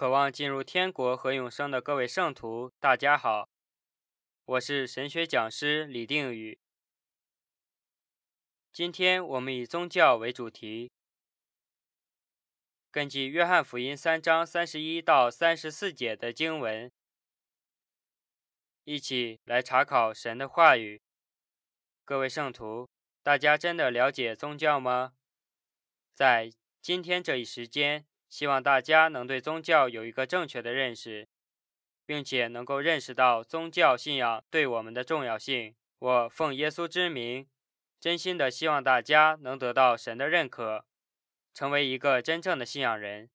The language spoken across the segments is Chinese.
渴望进入天国和永生的各位圣徒，大家好，我是神学讲师李定宇。今天我们以宗教为主题，根据《约翰福音》三章三十一到三十四节的经文，一起来查考神的话语。各位圣徒，大家真的了解宗教吗？在今天这一时间。希望大家能对宗教有一个正确的认识，并且能够认识到宗教信仰对我们的重要性。我奉耶稣之名，真心的希望大家能得到神的认可，成为一个真正的信仰人。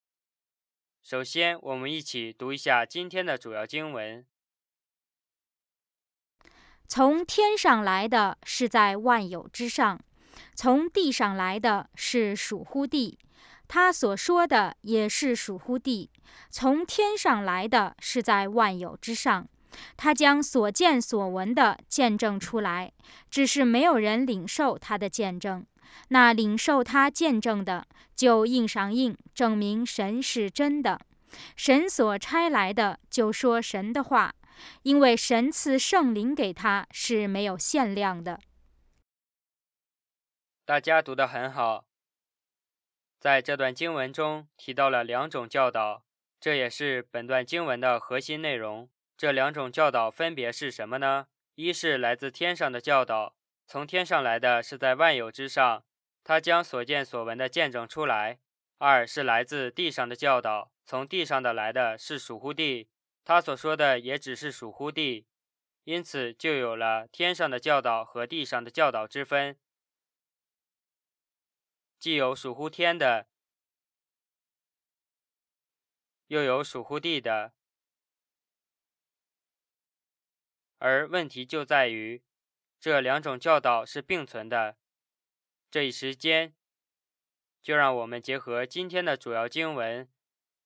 首先，我们一起读一下今天的主要经文：从天上来的是在万有之上，从地上来的是属乎地。他所说的也是属乎地，从天上来的是在万有之上。他将所见所闻的见证出来，只是没有人领受他的见证。那领受他见证的，就硬上硬，证明神是真的。神所差来的，就说神的话，因为神赐圣灵给他是没有限量的。大家读得很好。在这段经文中提到了两种教导，这也是本段经文的核心内容。这两种教导分别是什么呢？一是来自天上的教导，从天上来的是在万有之上，他将所见所闻的见证出来；二是来自地上的教导，从地上的来的是属乎地，他所说的也只是属乎地，因此就有了天上的教导和地上的教导之分。既有属乎天的，又有属乎地的，而问题就在于这两种教导是并存的。这一时间，就让我们结合今天的主要经文，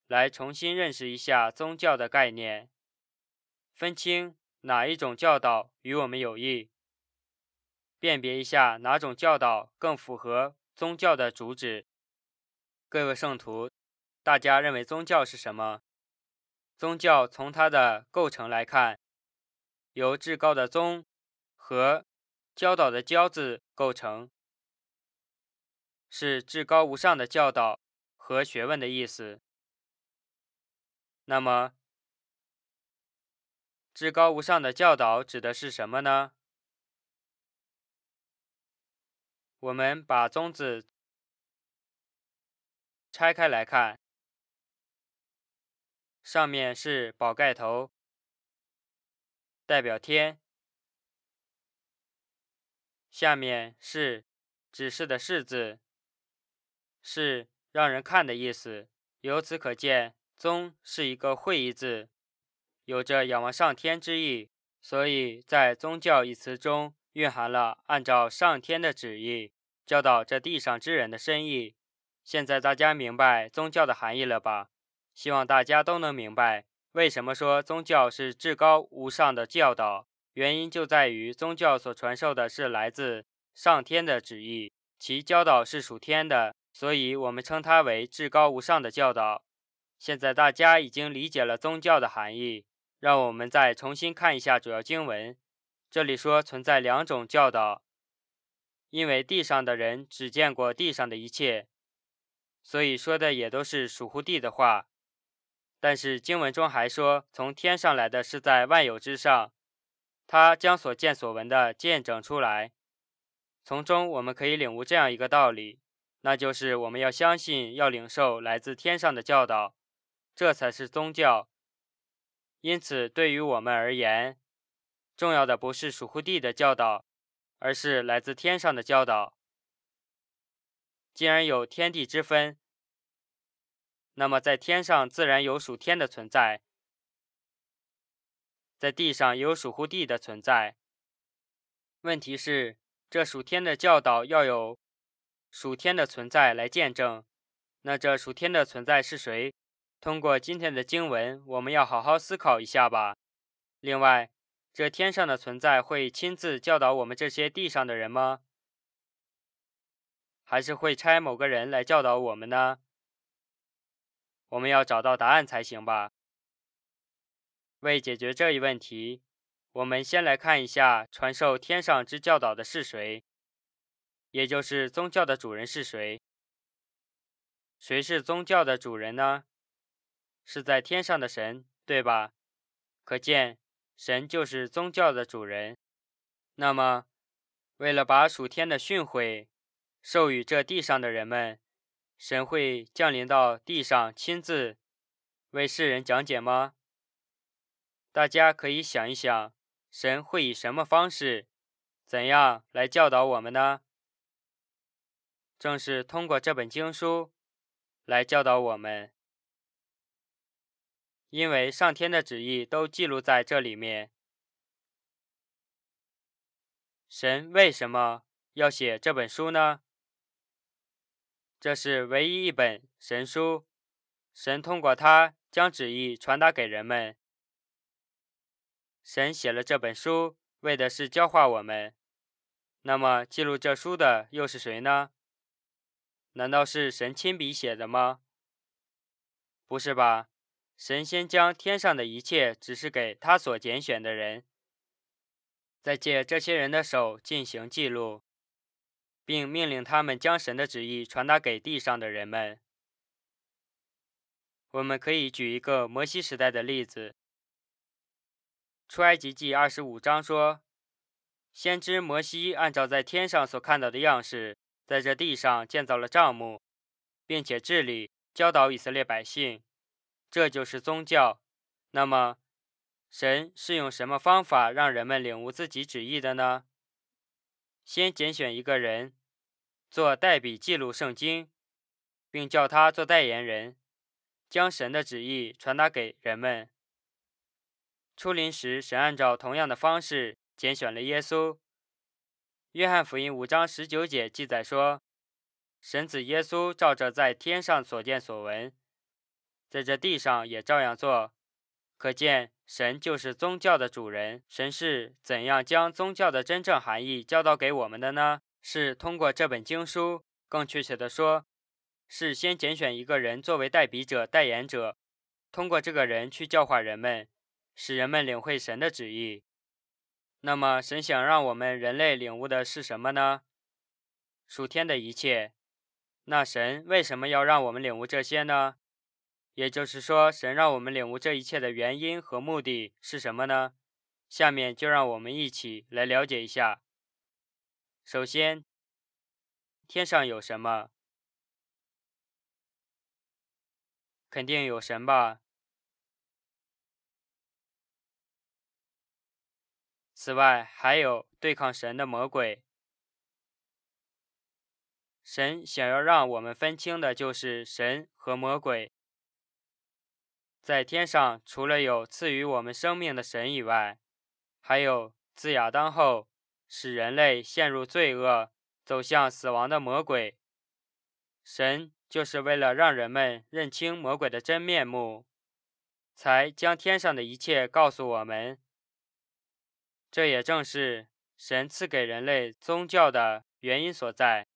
来重新认识一下宗教的概念，分清哪一种教导与我们有益，辨别一下哪种教导更符合。宗教的主旨，各位圣徒，大家认为宗教是什么？宗教从它的构成来看，由至高的“宗”和教导的“教”字构成，是至高无上的教导和学问的意思。那么，至高无上的教导指的是什么呢？我们把“宗”字拆开来看，上面是宝盖头，代表天；下面是指示的“示”字，是让人看的意思。由此可见，“宗”是一个会意字，有着仰望上天之意。所以在“宗教”一词中。蕴含了按照上天的旨意教导这地上之人的深意。现在大家明白宗教的含义了吧？希望大家都能明白为什么说宗教是至高无上的教导。原因就在于宗教所传授的是来自上天的旨意，其教导是属天的，所以我们称它为至高无上的教导。现在大家已经理解了宗教的含义，让我们再重新看一下主要经文。这里说存在两种教导，因为地上的人只见过地上的一切，所以说的也都是属乎地的话。但是经文中还说，从天上来的是在万有之上，他将所见所闻的见证出来。从中我们可以领悟这样一个道理，那就是我们要相信，要领受来自天上的教导，这才是宗教。因此，对于我们而言，重要的不是属乎地的教导，而是来自天上的教导。既然有天地之分，那么在天上自然有属天的存在，在地上有属乎地的存在。问题是，这属天的教导要有属天的存在来见证，那这属天的存在是谁？通过今天的经文，我们要好好思考一下吧。另外，这天上的存在会亲自教导我们这些地上的人吗？还是会差某个人来教导我们呢？我们要找到答案才行吧。为解决这一问题，我们先来看一下传授天上之教导的是谁，也就是宗教的主人是谁。谁是宗教的主人呢？是在天上的神，对吧？可见。神就是宗教的主人，那么，为了把属天的训诲授予这地上的人们，神会降临到地上，亲自为世人讲解吗？大家可以想一想，神会以什么方式、怎样来教导我们呢？正是通过这本经书来教导我们。因为上天的旨意都记录在这里面，神为什么要写这本书呢？这是唯一一本神书，神通过它将旨意传达给人们。神写了这本书，为的是教化我们。那么记录这书的又是谁呢？难道是神亲笔写的吗？不是吧。神仙将天上的一切指示给他所拣选的人，再借这些人的手进行记录，并命令他们将神的旨意传达给地上的人们。我们可以举一个摩西时代的例子，《出埃及记》二十五章说，先知摩西按照在天上所看到的样式，在这地上建造了帐幕，并且治理、教导以色列百姓。这就是宗教。那么，神是用什么方法让人们领悟自己旨意的呢？先拣选一个人做代笔记录圣经，并叫他做代言人，将神的旨意传达给人们。出临时，神按照同样的方式拣选了耶稣。约翰福音五章十九节记载说，神子耶稣照着在天上所见所闻。在这地上也照样做，可见神就是宗教的主人。神是怎样将宗教的真正含义教导给我们的呢？是通过这本经书。更确切地说，是先拣选一个人作为代笔者、代言者，通过这个人去教化人们，使人们领会神的旨意。那么，神想让我们人类领悟的是什么呢？属天的一切。那神为什么要让我们领悟这些呢？也就是说，神让我们领悟这一切的原因和目的是什么呢？下面就让我们一起来了解一下。首先，天上有什么？肯定有神吧。此外，还有对抗神的魔鬼。神想要让我们分清的就是神和魔鬼。在天上，除了有赐予我们生命的神以外，还有自亚当后使人类陷入罪恶、走向死亡的魔鬼。神就是为了让人们认清魔鬼的真面目，才将天上的一切告诉我们。这也正是神赐给人类宗教的原因所在。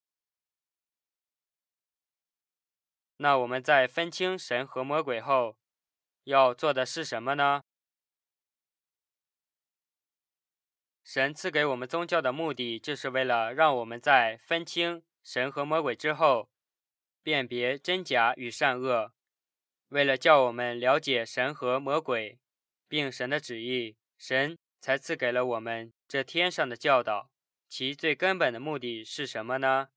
那我们在分清神和魔鬼后，要做的是什么呢？神赐给我们宗教的目的，就是为了让我们在分清神和魔鬼之后，辨别真假与善恶。为了叫我们了解神和魔鬼，并神的旨意，神才赐给了我们这天上的教导。其最根本的目的是什么呢？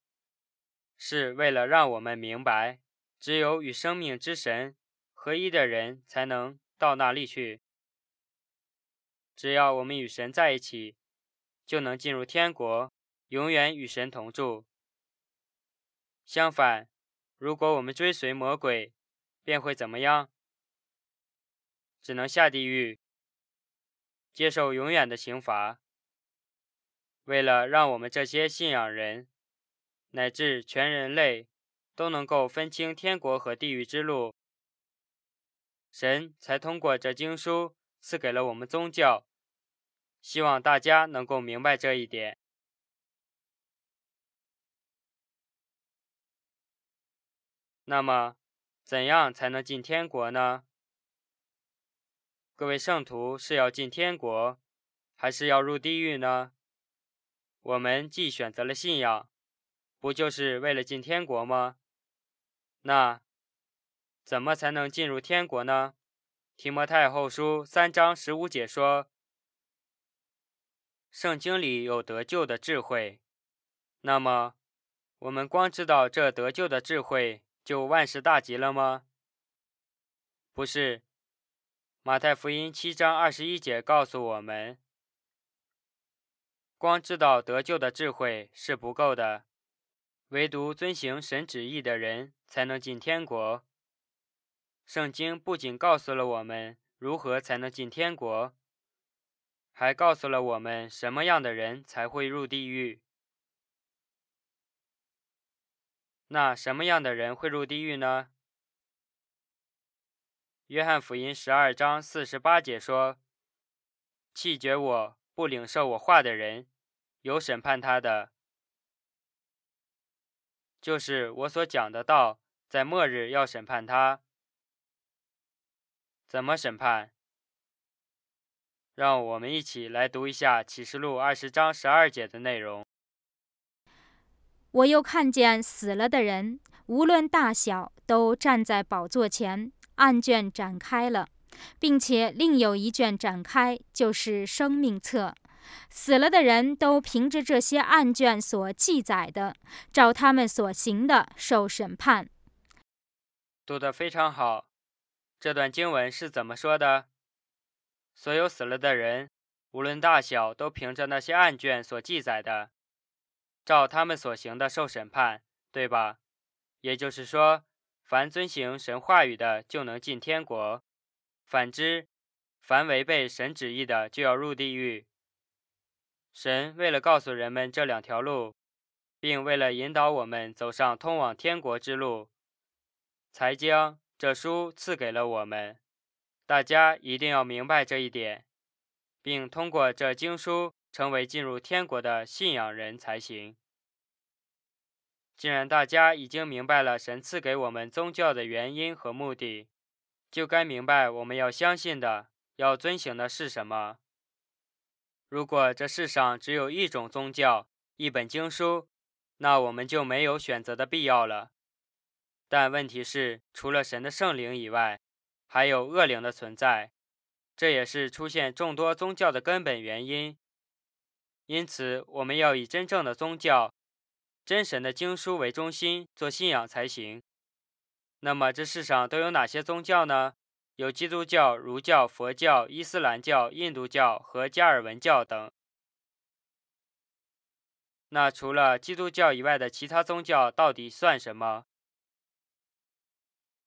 是为了让我们明白，只有与生命之神。合一的人才能到那里去。只要我们与神在一起，就能进入天国，永远与神同住。相反，如果我们追随魔鬼，便会怎么样？只能下地狱，接受永远的刑罚。为了让我们这些信仰人，乃至全人类，都能够分清天国和地狱之路。神才通过这经书赐给了我们宗教，希望大家能够明白这一点。那么，怎样才能进天国呢？各位圣徒是要进天国，还是要入地狱呢？我们既选择了信仰，不就是为了进天国吗？那？怎么才能进入天国呢？提摩太后书三章十五节说：圣经里有得救的智慧。那么，我们光知道这得救的智慧，就万事大吉了吗？不是。马太福音七章二十一节告诉我们，光知道得救的智慧是不够的，唯独遵行神旨意的人才能进天国。圣经不仅告诉了我们如何才能进天国，还告诉了我们什么样的人才会入地狱。那什么样的人会入地狱呢？约翰福音十二章四十八节说：“弃绝我不领受我话的人，有审判他的，就是我所讲的道，在末日要审判他。”怎么审判？让我们一起来读一下《启示录》二十章十二节的内容。我又看见死了的人，无论大小，都站在宝座前。案卷展开了，并且另有一卷展开，就是生命册。死了的人都凭着这些案卷所记载的，照他们所行的受审判。读得非常好。这段经文是怎么说的？所有死了的人，无论大小，都凭着那些案卷所记载的，照他们所行的受审判，对吧？也就是说，凡遵行神话语的，就能进天国；反之，凡违背神旨意的，就要入地狱。神为了告诉人们这两条路，并为了引导我们走上通往天国之路，才将。这书赐给了我们，大家一定要明白这一点，并通过这经书成为进入天国的信仰人才行。既然大家已经明白了神赐给我们宗教的原因和目的，就该明白我们要相信的、要遵循的是什么。如果这世上只有一种宗教、一本经书，那我们就没有选择的必要了。但问题是，除了神的圣灵以外，还有恶灵的存在，这也是出现众多宗教的根本原因。因此，我们要以真正的宗教、真神的经书为中心做信仰才行。那么，这世上都有哪些宗教呢？有基督教、儒教、佛教、伊斯兰教、印度教和加尔文教等。那除了基督教以外的其他宗教到底算什么？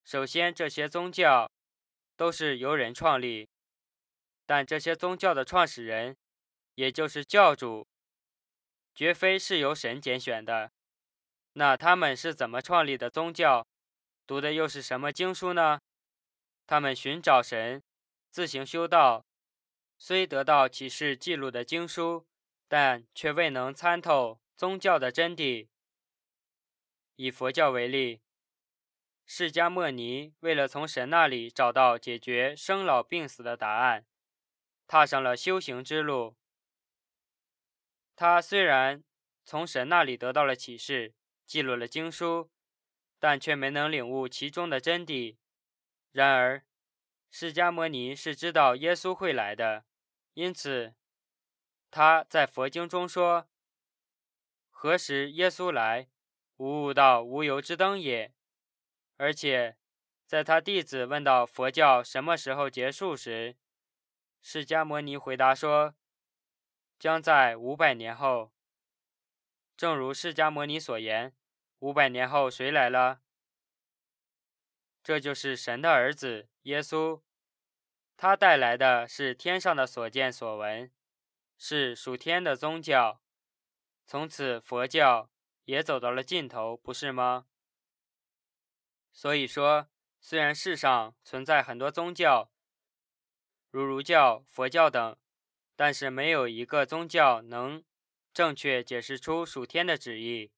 首先，这些宗教都是由人创立，但这些宗教的创始人，也就是教主，绝非是由神拣选的。那他们是怎么创立的宗教，读的又是什么经书呢？他们寻找神，自行修道，虽得到启示记录的经书，但却未能参透宗教的真谛。以佛教为例。释迦牟尼为了从神那里找到解决生老病死的答案，踏上了修行之路。他虽然从神那里得到了启示，记录了经书，但却没能领悟其中的真谛。然而，释迦牟尼是知道耶稣会来的，因此他在佛经中说：“何时耶稣来，无悟到无由之灯也。”而且，在他弟子问到佛教什么时候结束时，释迦牟尼回答说，将在五百年后。正如释迦牟尼所言，五百年后谁来了？这就是神的儿子耶稣，他带来的是天上的所见所闻，是属天的宗教。从此，佛教也走到了尽头，不是吗？所以说，虽然世上存在很多宗教，如儒教、佛教等，但是没有一个宗教能正确解释出属天的旨意。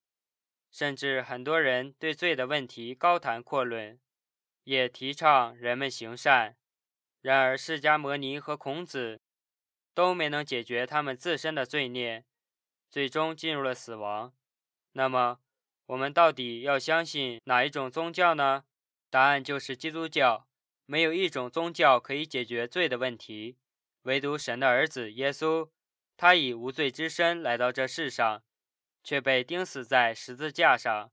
甚至很多人对罪的问题高谈阔论，也提倡人们行善。然而，释迦牟尼和孔子都没能解决他们自身的罪孽，最终进入了死亡。那么，我们到底要相信哪一种宗教呢？答案就是基督教。没有一种宗教可以解决罪的问题，唯独神的儿子耶稣，他以无罪之身来到这世上，却被钉死在十字架上，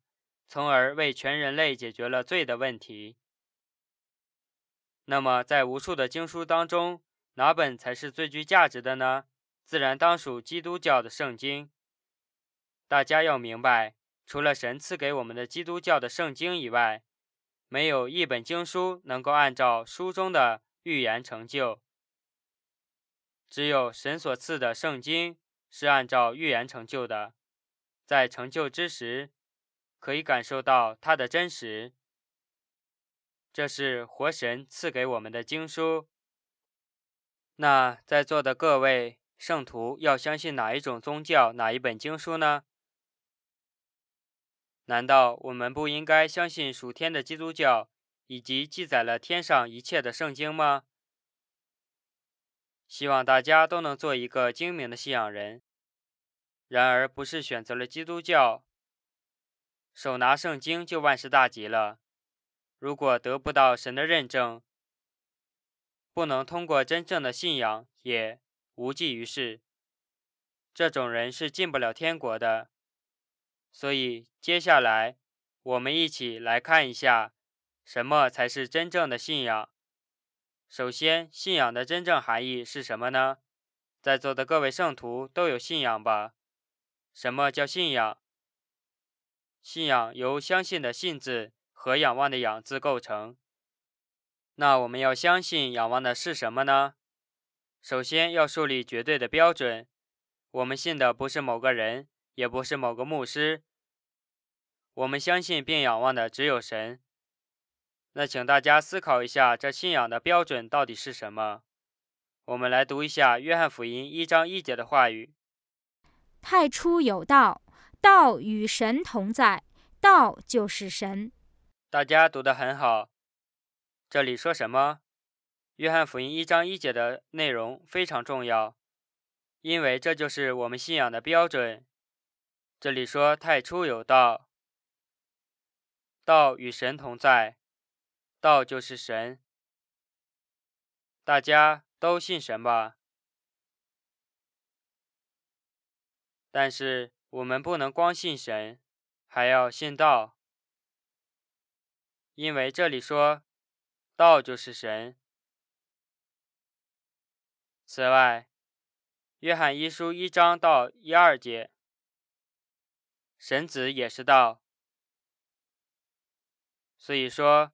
从而为全人类解决了罪的问题。那么，在无数的经书当中，哪本才是最具价值的呢？自然当属基督教的圣经。大家要明白。除了神赐给我们的基督教的圣经以外，没有一本经书能够按照书中的预言成就。只有神所赐的圣经是按照预言成就的，在成就之时，可以感受到它的真实。这是活神赐给我们的经书。那在座的各位圣徒要相信哪一种宗教哪一本经书呢？难道我们不应该相信属天的基督教以及记载了天上一切的圣经吗？希望大家都能做一个精明的信仰人。然而，不是选择了基督教，手拿圣经就万事大吉了。如果得不到神的认证，不能通过真正的信仰，也无济于事。这种人是进不了天国的。所以，接下来我们一起来看一下，什么才是真正的信仰。首先，信仰的真正含义是什么呢？在座的各位圣徒都有信仰吧？什么叫信仰？信仰由相信的“信”字和仰望的“仰”字构成。那我们要相信、仰望的是什么呢？首先要树立绝对的标准。我们信的不是某个人。也不是某个牧师，我们相信并仰望的只有神。那请大家思考一下，这信仰的标准到底是什么？我们来读一下《约翰福音》一章一节的话语：“太初有道，道与神同在，道就是神。”大家读得很好。这里说什么？《约翰福音》一章一节的内容非常重要，因为这就是我们信仰的标准。这里说太初有道，道与神同在，道就是神，大家都信神吧。但是我们不能光信神，还要信道，因为这里说道就是神。此外，《约翰一书》一章到一二节。神子也是道，所以说，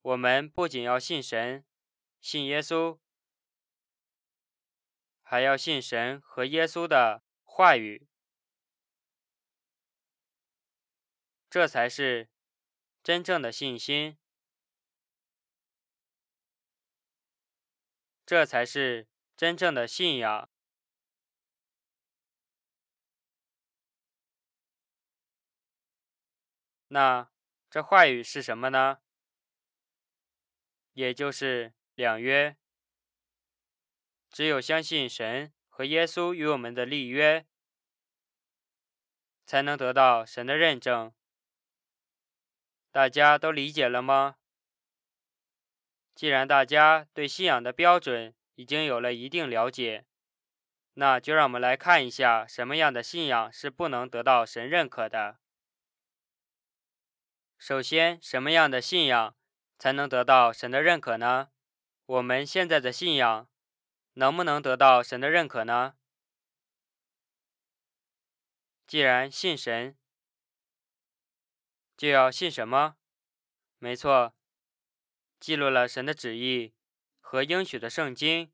我们不仅要信神、信耶稣，还要信神和耶稣的话语，这才是真正的信心，这才是真正的信仰。那这话语是什么呢？也就是两约，只有相信神和耶稣与我们的立约，才能得到神的认证。大家都理解了吗？既然大家对信仰的标准已经有了一定了解，那就让我们来看一下什么样的信仰是不能得到神认可的。首先，什么样的信仰才能得到神的认可呢？我们现在的信仰能不能得到神的认可呢？既然信神，就要信什么？没错，记录了神的旨意和应许的圣经。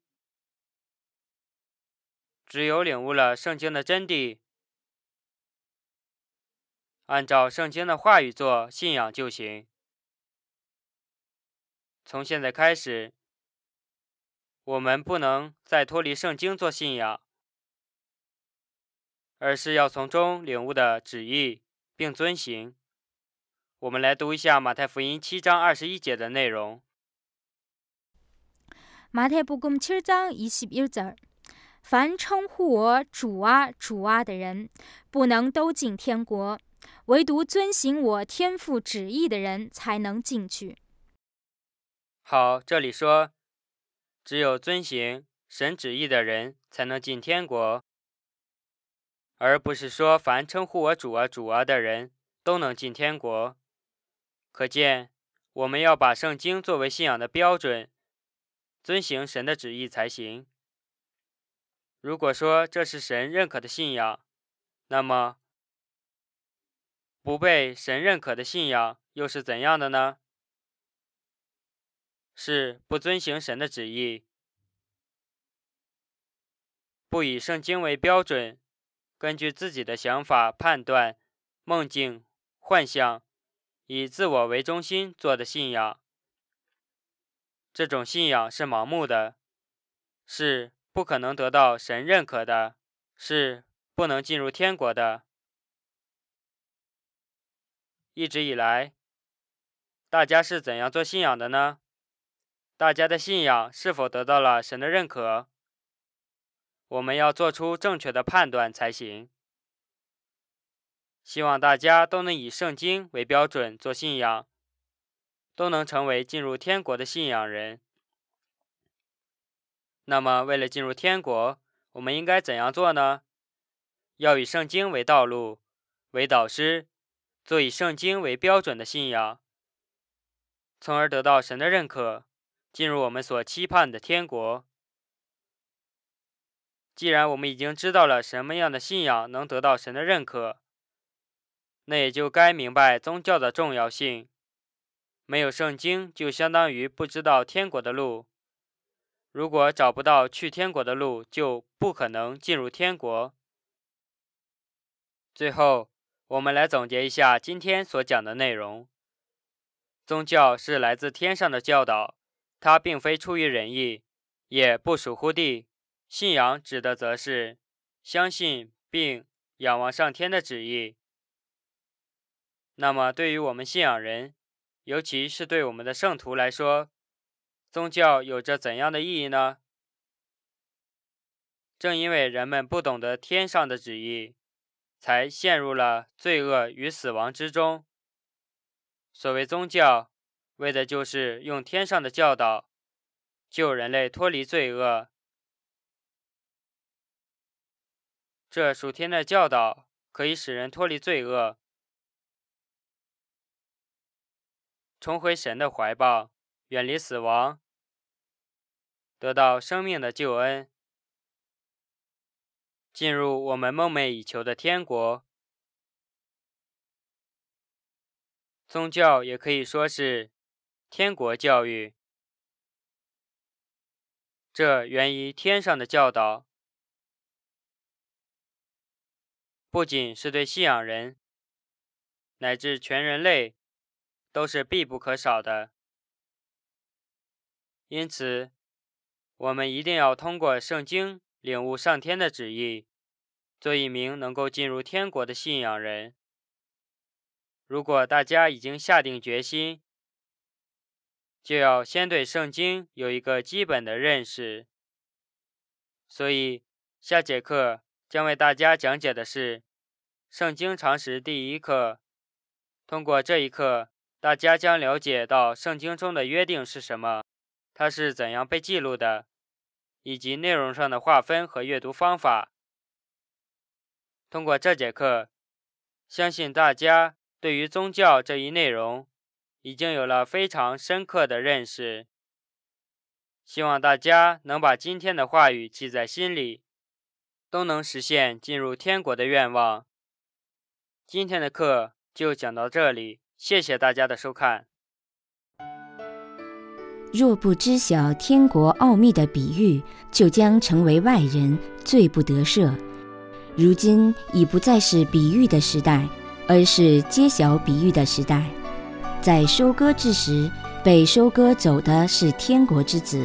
只有领悟了圣经的真谛。按照圣经的话语做信仰就行。从现在开始，我们不能再脱离圣经做信仰，而是要从中领悟的旨意并遵行。我们来读一下马太福音七章二十一节的内容。马太福音七章二十一节：凡称呼我主啊、主啊的人，不能都进天国。唯独遵行我天父旨意的人才能进去。好，这里说，只有遵行神旨意的人才能进天国，而不是说凡称呼我主啊主啊的人都能进天国。可见，我们要把圣经作为信仰的标准，遵行神的旨意才行。如果说这是神认可的信仰，那么。不被神认可的信仰又是怎样的呢？是不遵行神的旨意，不以圣经为标准，根据自己的想法判断梦境、幻想，以自我为中心做的信仰。这种信仰是盲目的，是不可能得到神认可的，是不能进入天国的。一直以来，大家是怎样做信仰的呢？大家的信仰是否得到了神的认可？我们要做出正确的判断才行。希望大家都能以圣经为标准做信仰，都能成为进入天国的信仰人。那么，为了进入天国，我们应该怎样做呢？要以圣经为道路，为导师。做以圣经为标准的信仰，从而得到神的认可，进入我们所期盼的天国。既然我们已经知道了什么样的信仰能得到神的认可，那也就该明白宗教的重要性。没有圣经，就相当于不知道天国的路。如果找不到去天国的路，就不可能进入天国。最后。我们来总结一下今天所讲的内容。宗教是来自天上的教导，它并非出于人意，也不属乎地。信仰指的则是相信并仰望上天的旨意。那么，对于我们信仰人，尤其是对我们的圣徒来说，宗教有着怎样的意义呢？正因为人们不懂得天上的旨意。才陷入了罪恶与死亡之中。所谓宗教，为的就是用天上的教导，救人类脱离罪恶。这属天的教导，可以使人脱离罪恶，重回神的怀抱，远离死亡，得到生命的救恩。进入我们梦寐以求的天国，宗教也可以说是天国教育。这源于天上的教导，不仅是对信仰人，乃至全人类都是必不可少的。因此，我们一定要通过圣经。领悟上天的旨意，做一名能够进入天国的信仰人。如果大家已经下定决心，就要先对圣经有一个基本的认识。所以，下节课将为大家讲解的是《圣经常识》第一课。通过这一课，大家将了解到圣经中的约定是什么，它是怎样被记录的。以及内容上的划分和阅读方法。通过这节课，相信大家对于宗教这一内容已经有了非常深刻的认识。希望大家能把今天的话语记在心里，都能实现进入天国的愿望。今天的课就讲到这里，谢谢大家的收看。若不知晓天国奥秘的比喻，就将成为外人，罪不得赦。如今已不再是比喻的时代，而是揭晓比喻的时代。在收割之时，被收割走的是天国之子；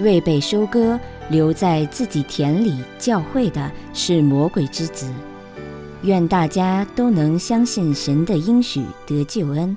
未被收割，留在自己田里教诲的是魔鬼之子。愿大家都能相信神的应许，得救恩。